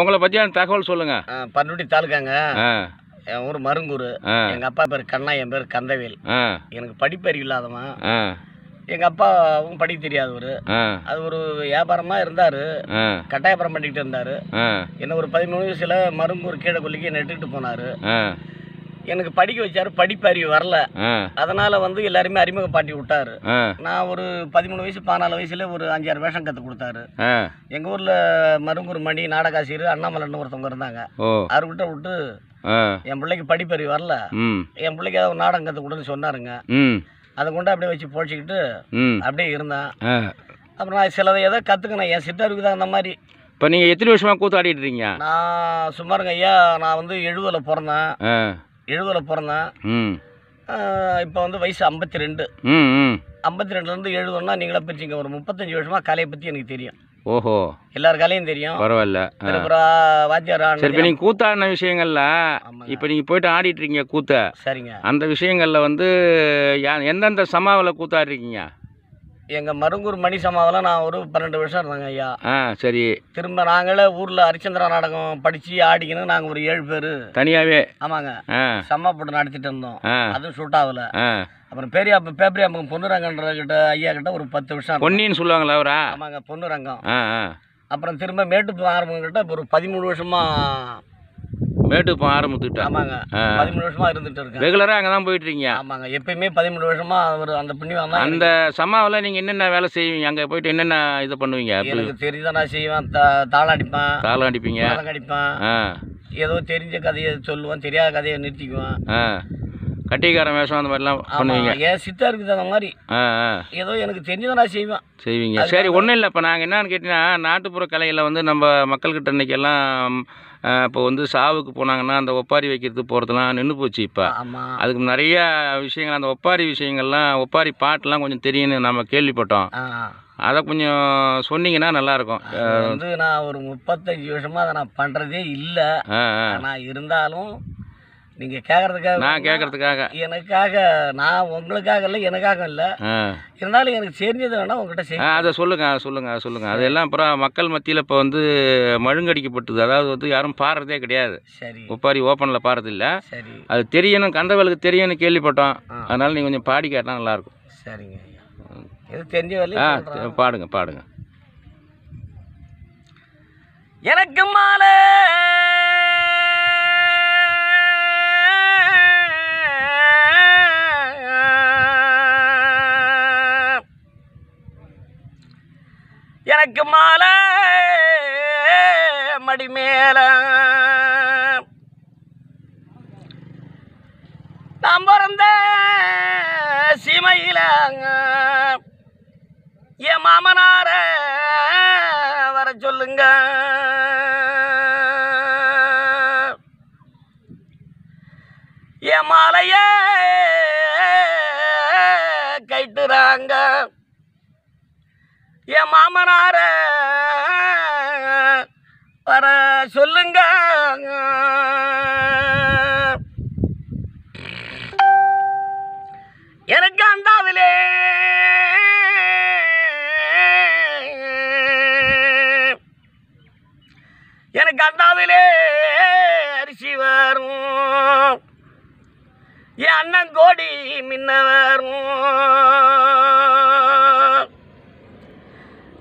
உங்களை பற்றியான தகவல் சொல்லுங்கள் பண்ருட்டி தாலுக்காங்க என் ஊர் மருங்கூர் எங்கள் அப்பா பேர் கண்ணா என் பேர் கந்தவேல் எனக்கு படிப்பறிவு இல்லாதவன் எங்கள் அப்பாவும் படிக்க தெரியாதவர் அது ஒரு வியாபாரமாக இருந்தார் கட்டாயபுரம் பண்ணிக்கிட்டு இருந்தார் என்ன ஒரு பதிமூணு வயசில் மருங்கூர் கீழே கொல்லிக்கு நட்டுக்கிட்டு போனார் எனக்கு படிக்க வச்சாரு படிப்பு அறிவு வரல அதனால வந்து எல்லாருமே அறிமுகப்பாட்டி விட்டாரு நான் ஒரு பதிமூணு வயசு பதினாலு வயசுல ஒரு அஞ்சாறு வேஷம் கத்து கொடுத்தாரு எங்க ஊர்ல மருங்கூர் மணி நாடகாசிரியர் அண்ணாமலைன்னு ஒருத்தவங்க இருந்தாங்க அவர்கிட்ட விட்டு என் பிள்ளைக்கு படிப்பறிவு வரல என் பிள்ளைக்கு ஏதாவது நாடகம் கத்து கொடுன்னு சொன்னாருங்க அதை கொண்டு அப்படியே வச்சு போச்சுக்கிட்டு அப்படியே இருந்தேன் அப்புறம் நான் சிலதை ஏதோ கற்றுக்கினேன் என் சித்தருக்கு தான் அந்த மாதிரி இப்போ நீங்கள் எத்தனை வருஷமாக கூத்து ஆடிட்டு இருக்கீங்க நான் சுமாருங்க ஐயா நான் வந்து எழுபதில் பிறந்தேன் எழுபதுல பிறந்தேன் இப்போ வந்து வயசு ஐம்பத்தி ரெண்டு ஐம்பத்தி ரெண்டுலேருந்து எழுதணும்னா நீங்களே பிரிச்சுங்க ஒரு முப்பத்தஞ்சு வருஷமாக கலையை பற்றி எனக்கு தெரியும் ஓஹோ எல்லார் கலையும் தெரியும் பரவாயில்ல வாத்தியாரா சரி இப்போ நீங்கள் கூத்தாடின விஷயங்கள்ல இப்போ நீங்கள் போயிட்டு ஆடிட்டு இருக்கீங்க கூத்த சரிங்க அந்த விஷயங்களில் வந்து எந்தெந்த சமாவில் கூத்தாடிருக்கீங்க எங்கள் மருங்கூர் மணி சமாவில் நான் ஒரு பன்னெண்டு வருஷம் இருந்தேங்க ஐயா ஆ சரி திரும்ப நாங்களே ஊரில் ஹரிச்சந்திரா நாடகம் படித்து ஆடிக்கணும் நாங்கள் ஒரு ஏழு பேர் தனியாகவே ஆமாங்க செம்மா போட்டு நடத்திட்டு இருந்தோம் அதுவும் ஷூட் ஆகலை அப்புறம் பெரிய பேப்பரியாம்பகம் பொன்னுரங்கன்ற கிட்ட ஐயா கிட்ட ஒரு பத்து வருஷம் பொன்னின்னு சொல்லுவாங்களா அவரா ஆமாங்க பொன்னுரங்கம் அப்புறம் திரும்ப மேட்டு ஆரம்பம் கிட்ட ஒரு பதிமூணு வருஷமாக மேட்டுக்கு ஆரம்பத்துக்கிட்ட ஆமாங்க பதிமூணு வருஷமா இருந்துட்டு இருக்கேன் ரெகுலராக அங்கே தான் போயிட்டு இருக்கீங்க ஆமாங்க எப்பயுமே பதிமூணு வருஷமா அவர் அந்த பண்ணி புண்ணியம் அந்த சமாவில் நீங்கள் என்னென்ன வேலை செய்வீங்க அங்கே போயிட்டு என்னென்ன இதை பண்ணுவீங்க எனக்கு தெரியுதான் நான் செய்வேன் தாளம் அடிப்பேன் தாளம் அடிப்பீங்க அடிப்பேன் ஏதோ தெரிஞ்ச கதையை சொல்லுவேன் தெரியாத கதையை நிறுத்திக்குவேன் கட்டிக்காரன் வேஷம் அந்த மாதிரிலாம் பண்ணுவீங்க ஏன் சித்தாருக்கு அந்த மாதிரி ஏதோ எனக்கு தெரிஞ்சதை செய்வேன் செய்வீங்க சரி ஒன்றும் இல்லை இப்போ நாங்கள் என்னன்னு கேட்டிங்கன்னா நாட்டுப்புற கலையில் வந்து நம்ம மக்கள்கிட்ட இன்றைக்கி இப்போ வந்து சாவுக்கு போனாங்கன்னா அந்த ஒப்பாரி வைக்கிறது போகிறதுலாம் நின்று போச்சு இப்போ அதுக்கு நிறைய விஷயங்கள் அந்த ஒப்பாரி விஷயங்கள்லாம் ஒப்பாரி பாட்டெலாம் கொஞ்சம் தெரியும்னு நம்ம கேள்விப்பட்டோம் அதை கொஞ்சம் சொன்னீங்கன்னா நல்லாயிருக்கும் வந்து நான் ஒரு முப்பத்தஞ்சு வருஷமாக அதை நான் பண்ணுறதே இல்லை நான் இருந்தாலும் நீங்கள் கேட்குறதுக்காக நான் கேட்குறதுக்காக எனக்காக நான் உங்களுக்காக இல்லை எனக்காக இல்லை இருந்தாலும் எனக்கு தெரிஞ்சது வேணால் உங்கள்கிட்ட செய்ய அதை சொல்லுங்கள் சொல்லுங்கள் சொல்லுங்கள் அதெல்லாம் அப்புறம் மக்கள் மத்தியில் இப்போ வந்து மழுங்கடிக்கப்பட்டது அதாவது வந்து யாரும் பாடுறதே கிடையாது சரி ஒப்பாரி ஓப்பனில் பாடுறதில்ல சரி அது தெரியணும் கந்தவளுக்கு தெரியணும் கேள்விப்பட்டோம் அதனால் நீங்கள் கொஞ்சம் பாடி கேட்டால் இருக்கும் சரிங்க எது தெரிஞ்ச ஆ பாடுங்க பாடுங்க எனக்கு மாலை எனக்கு மாலை மேல நாம் பிறந்த சிமையில என் மாமனார வர சொல்லுங்க என் மாலைய கைட்டுறாங்க என் மாமனார வர சொல்லுங்க எனக்கு அதிலே எனக்கு அண்டாவிலே அரிசி வரும் என் அண்ணன் கோடி மின்ன வரும்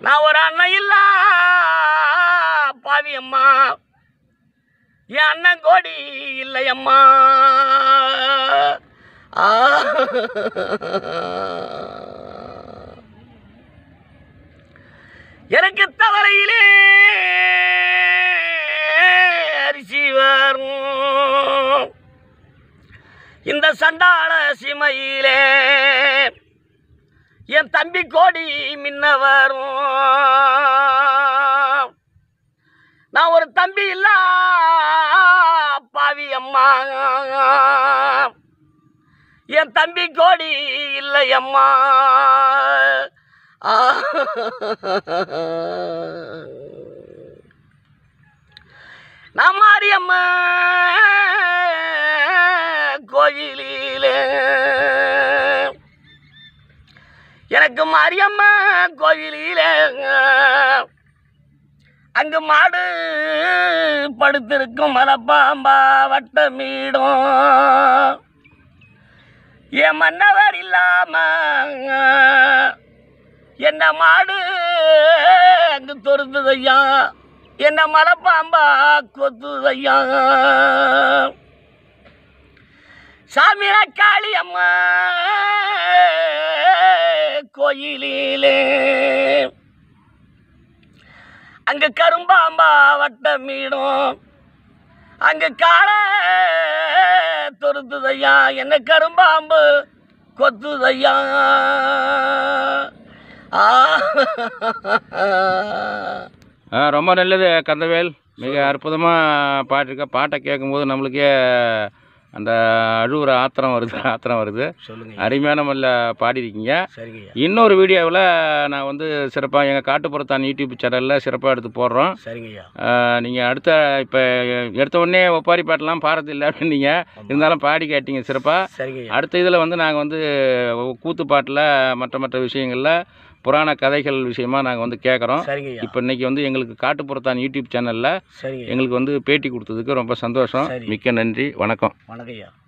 நான் ஒரு அண்ணன் இல்ல பாவி அம்மா என் அண்ணன் கோடி இல்லை அம்மா எனக்கு தவறையிலே அரிசி வரும் இந்த சண்டாள சிமையிலே என் தம்பி கோடி மின்ன வரும் நான் ஒரு தம்பி இல்ல பாவி அம்மா என் தம்பி கோடி இல்லை அம்மா நான் மாரியம்மா அங்கு மாரியம்மா கோயிலில அங்கு மாடு படுத்திருக்கும் மலப்பாம்பா வட்டமீடும் என் மன்னவர் இல்லாம என்ன மாடு அங்கு தொருந்ததையா என்ன மலப்பாம்பா கொத்துதையா சாமியா காளி அம்மா கோயிலிலே அங்கு கரும்பாம்பா வட்டமிடும் அங்கு கால தொருத்துதையா என்ன கரும்பாம்பு கொத்துதையா ரொம்ப நல்லது கந்தவேல் மிக அற்புதமாக பாட்டிருக்க பாட்டை கேட்கும்போது நம்மளுக்கே அந்த அழுவுற ஆத்திரம் வருது ஆத்திரம் வருது அருமையான முறையில் பாடியிருக்கீங்க இன்னொரு வீடியோவில் நான் வந்து சிறப்பாக எங்கள் காட்டுப்புறத்தான் யூடியூப் சேனலில் சிறப்பாக எடுத்து போடுறோம் நீங்கள் அடுத்த இப்போ எடுத்த உடனே ஒப்பாரி பாட்டெலாம் பாடுறது பாடுறதில்லை அப்படின்னீங்க இருந்தாலும் பாடி கேட்டீங்க சிறப்பாக அடுத்த இதில் வந்து நாங்கள் வந்து கூத்து பாட்டில் மற்ற மற்ற விஷயங்களில் புராண கதைகள் விஷயமா நாங்கள் வந்து கேட்குறோம் இப்போ இன்னைக்கு வந்து எங்களுக்கு காட்டுப்புறத்தான் யூடியூப் சேனலில் எங்களுக்கு வந்து பேட்டி கொடுத்ததுக்கு ரொம்ப சந்தோஷம் மிக்க நன்றி வணக்கம் வணக்கம்